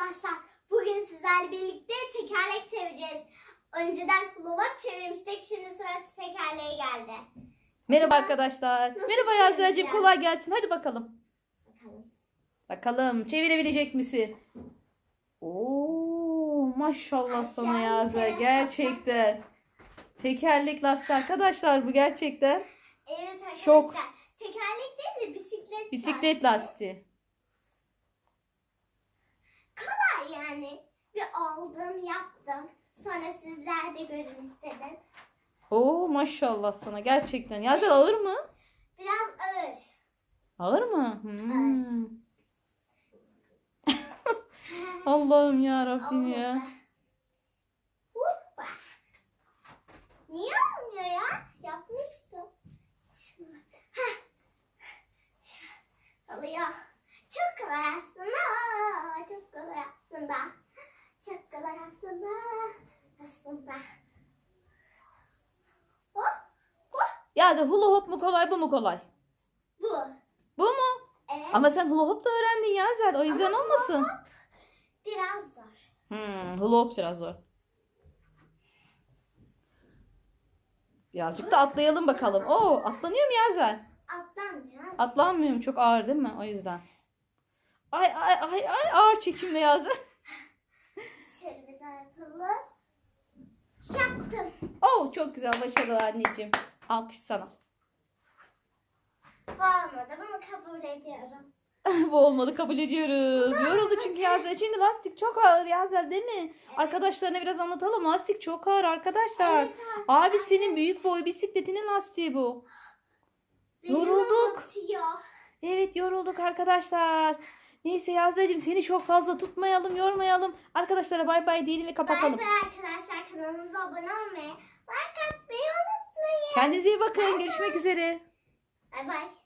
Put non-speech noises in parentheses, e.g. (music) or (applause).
arkadaşlar. Bugün sizlerle birlikte tekerlek çevireceğiz. Önceden kulolap çevirmiştik. Şimdi sıra tekerleğe geldi. Merhaba arkadaşlar. Merhaba Yazel'cim. Kolay gelsin. Hadi bakalım. Bakalım. Bakalım çevirebilecek misin? Oo, maşallah Aşağı sana Yazıcı, Gerçekten. Tekerlek lastiği arkadaşlar bu gerçekten. Evet arkadaşlar. Şok. Tekerlek değil de bisiklet. Bisiklet lastiği. Yani bir aldım, yaptım. Sonra sizler de görün istedim. Oo maşallah sana gerçekten. Yazel alır mı? Biraz ağır. Ağır mı? Hmm. Ağır. (laughs) Allah'ım ya Rabbim ya. Hoppa. Niye olmuyor ya? Yapmıştım. Heh. Oluyor. Çok kolay aslında. Çok kolay aslında. Çok aslında. Aslında. Oh, oh. Ya da hula hop mu kolay bu mu kolay? Bu. Bu mu? Evet. Ama sen hula hop da öğrendin ya Zer. O yüzden Ama olmasın. Hula hop biraz zor. Hmm, hula hop biraz zor. Birazcık da atlayalım bakalım. Oo, atlanıyor mu Yazel? Atlanmıyor. Atlanmıyor mu? Çok ağır değil mi? O yüzden. Ay ay ay ay ağır çekimle Yazel abla. Yaptım. Oo çok güzel başarılı anneciğim. Alkış sana. Bu olmadı ama kabul ediyorum. (laughs) Bu olmadı kabul ediyoruz. Yoruldu çünkü Yazel. Çünkü lastik çok ağır Yazel değil mi? Arkadaşlarına biraz anlatalım. Lastik çok ağır arkadaşlar. Evet, abi. Abisinin büyük boy bisikletinin lastiği bu. Benim Yorulduk. Atıyor. Evet yorulduk arkadaşlar. Neyse Yazdacığım seni çok fazla tutmayalım, yormayalım. Arkadaşlara bay bay diyelim ve kapatalım. Bay bay arkadaşlar kanalımıza abone olmayı, like atmayı unutmayın. Kendinize iyi bakın. Bye Görüşmek üzere. Bay bay.